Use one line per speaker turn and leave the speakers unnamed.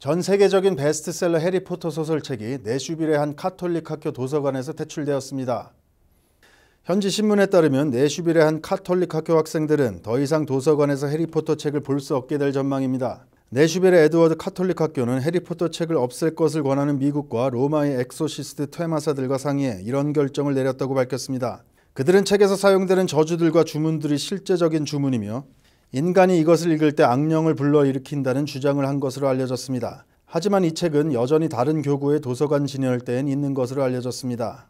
전 세계적인 베스트셀러 해리포터 소설책이 내슈빌의 한 카톨릭 학교 도서관에서 퇴출되었습니다 현지 신문에 따르면 내슈빌의 한 카톨릭 학교 학생들은 더 이상 도서관에서 해리포터 책을 볼 수 없게 될 전망입니다. 내슈빌의 에드워드 카톨릭 학교는 해리포터 책을 없앨 것을 권하는 미국과 로마의 엑소시스트 퇴마사들과 상의해 이런 결정을 내렸다고 밝혔습니다. 그들은 책에서 사용되는 저주들과 주문들이 실제적인 주문이며 인간이 이것을 읽을 때 악령을 불러일으킨다는 주장을 한 것으로 알려졌습니다. 하지만 이 책은 여전히 다른 교구의 도서관 진열대엔 있는 것으로 알려졌습니다.